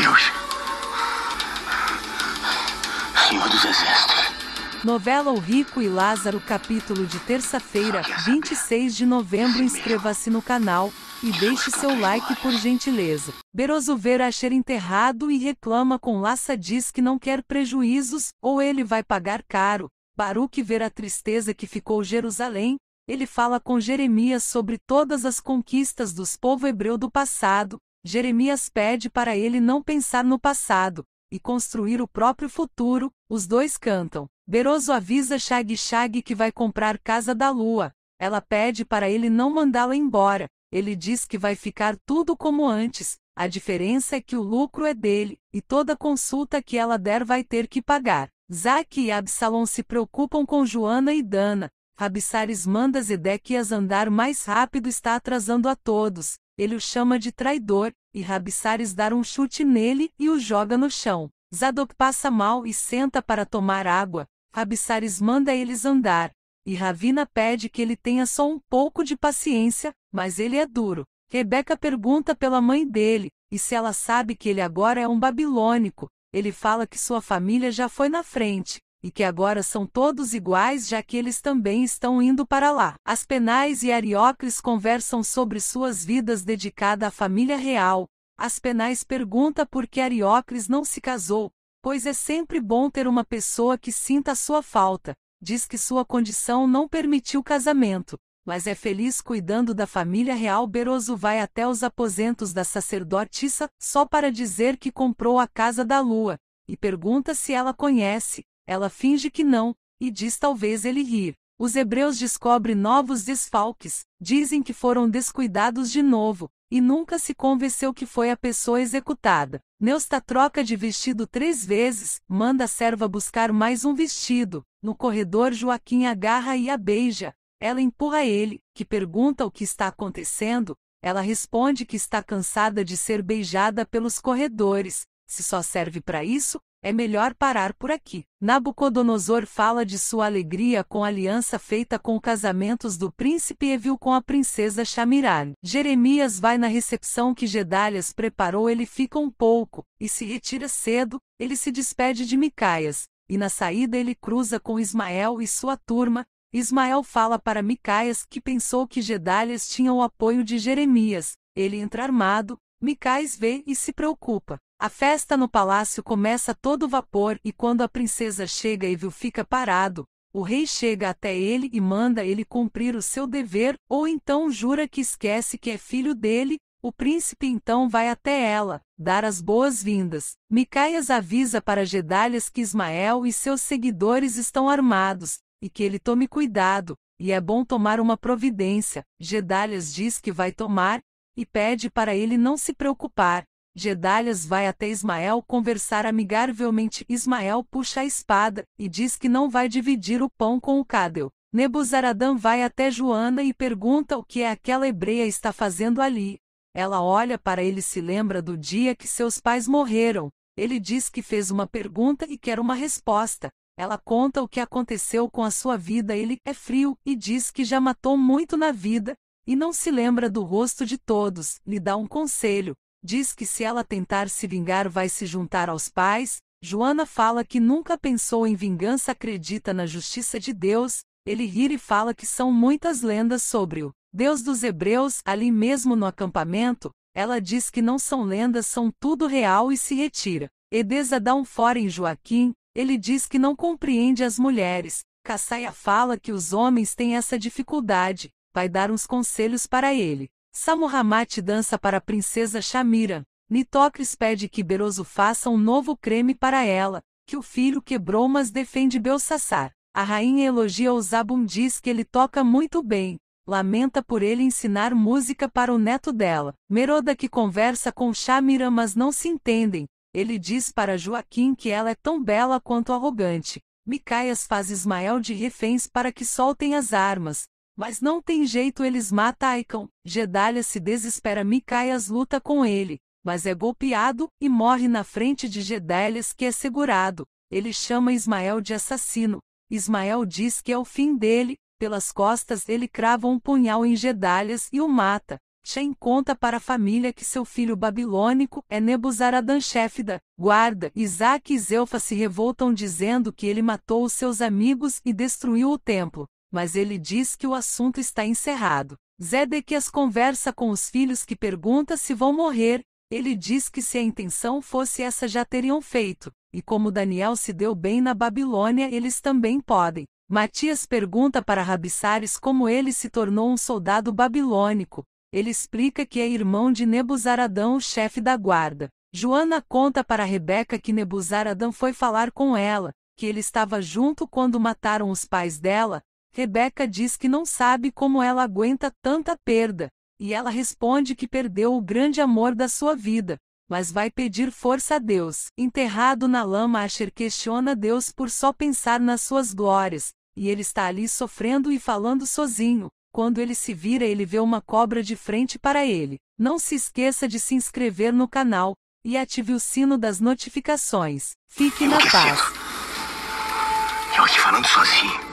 Deus. Senhor dos Exércitos. Novela O Rico e Lázaro, capítulo de terça-feira, 26 é de novembro. Inscreva-se no canal e deixe seu tá like por gentileza. Beroso ver Asher é enterrado e reclama com Laça diz que não quer prejuízos ou ele vai pagar caro. Baruque ver a tristeza que ficou Jerusalém, ele fala com Jeremias sobre todas as conquistas dos povo hebreu do passado, Jeremias pede para ele não pensar no passado e construir o próprio futuro. Os dois cantam. Beroso avisa Shag Shag que vai comprar Casa da Lua. Ela pede para ele não mandá-la embora. Ele diz que vai ficar tudo como antes. A diferença é que o lucro é dele e toda consulta que ela der vai ter que pagar. Zack e Absalom se preocupam com Joana e Dana. Rabissares manda Zedequias andar mais rápido está atrasando a todos. Ele o chama de traidor, e Rabissares dá um chute nele e o joga no chão. Zadok passa mal e senta para tomar água. Rabissares manda eles andar, e Ravina pede que ele tenha só um pouco de paciência, mas ele é duro. Rebeca pergunta pela mãe dele, e se ela sabe que ele agora é um babilônico, ele fala que sua família já foi na frente, e que agora são todos iguais já que eles também estão indo para lá. As penais e Ariocles conversam sobre suas vidas dedicada à família real. As penais pergunta por que Ariocles não se casou, pois é sempre bom ter uma pessoa que sinta sua falta. Diz que sua condição não permitiu casamento, mas é feliz cuidando da família real. Beroso vai até os aposentos da sacerdotisa só para dizer que comprou a casa da lua e pergunta se ela conhece ela finge que não, e diz talvez ele rir. Os hebreus descobrem novos desfalques, dizem que foram descuidados de novo, e nunca se convenceu que foi a pessoa executada. Neusta troca de vestido três vezes, manda a serva buscar mais um vestido. No corredor, Joaquim agarra e a beija. Ela empurra ele, que pergunta o que está acontecendo. Ela responde que está cansada de ser beijada pelos corredores. Se só serve para isso, é melhor parar por aqui. Nabucodonosor fala de sua alegria com a aliança feita com casamentos do príncipe Evil com a princesa Shamiral. Jeremias vai na recepção que Gedalhas preparou, ele fica um pouco, e se retira cedo, ele se despede de Micaias, e na saída ele cruza com Ismael e sua turma. Ismael fala para Micaias que pensou que Gedalhas tinha o apoio de Jeremias, ele entra armado, Micais vê e se preocupa. A festa no palácio começa todo vapor e quando a princesa chega e viu fica parado. O rei chega até ele e manda ele cumprir o seu dever, ou então jura que esquece que é filho dele. O príncipe então vai até ela, dar as boas-vindas. Micaias avisa para Gedalhas que Ismael e seus seguidores estão armados, e que ele tome cuidado, e é bom tomar uma providência. Gedalhas diz que vai tomar, e pede para ele não se preocupar. Gedalhas vai até Ismael conversar amigavelmente. Ismael puxa a espada e diz que não vai dividir o pão com o Cadeu. Nebuzaradã vai até Joana e pergunta o que é aquela hebreia está fazendo ali. Ela olha para ele e se lembra do dia que seus pais morreram. Ele diz que fez uma pergunta e quer uma resposta. Ela conta o que aconteceu com a sua vida. Ele é frio e diz que já matou muito na vida e não se lembra do rosto de todos, lhe dá um conselho, diz que se ela tentar se vingar vai se juntar aos pais. Joana fala que nunca pensou em vingança, acredita na justiça de Deus. Ele rir e fala que são muitas lendas sobre o Deus dos Hebreus ali mesmo no acampamento. Ela diz que não são lendas, são tudo real e se retira. Edesa dá um fora em Joaquim, ele diz que não compreende as mulheres. Cassaia fala que os homens têm essa dificuldade, vai dar uns conselhos para ele. Samurramati dança para a princesa Shamira. Nitocris pede que Beroso faça um novo creme para ela, que o filho quebrou mas defende Belsassar. A rainha elogia Osabum diz que ele toca muito bem. Lamenta por ele ensinar música para o neto dela. Meroda que conversa com Shamira mas não se entendem. Ele diz para Joaquim que ela é tão bela quanto arrogante. Micaias faz Ismael de reféns para que soltem as armas. Mas não tem jeito eles matam mataicam, Gedalha se desespera Micaias luta com ele, mas é golpeado e morre na frente de Gedalias que é segurado. Ele chama Ismael de assassino. Ismael diz que é o fim dele, pelas costas ele crava um punhal em Gedalias e o mata. Chen conta para a família que seu filho babilônico é Nebuzaradan chefe da guarda. Isaac e Zelfa se revoltam dizendo que ele matou os seus amigos e destruiu o templo mas ele diz que o assunto está encerrado. as conversa com os filhos que pergunta se vão morrer, ele diz que se a intenção fosse essa já teriam feito, e como Daniel se deu bem na Babilônia eles também podem. Matias pergunta para Rabissares como ele se tornou um soldado babilônico. Ele explica que é irmão de Nebuzaradão, o chefe da guarda. Joana conta para Rebeca que Nebuzaradão foi falar com ela, que ele estava junto quando mataram os pais dela, Rebeca diz que não sabe como ela aguenta tanta perda, e ela responde que perdeu o grande amor da sua vida, mas vai pedir força a Deus. Enterrado na lama, Asher questiona Deus por só pensar nas suas glórias, e ele está ali sofrendo e falando sozinho. Quando ele se vira, ele vê uma cobra de frente para ele. Não se esqueça de se inscrever no canal e ative o sino das notificações. Fique na paz. Eu aqui falando sozinho.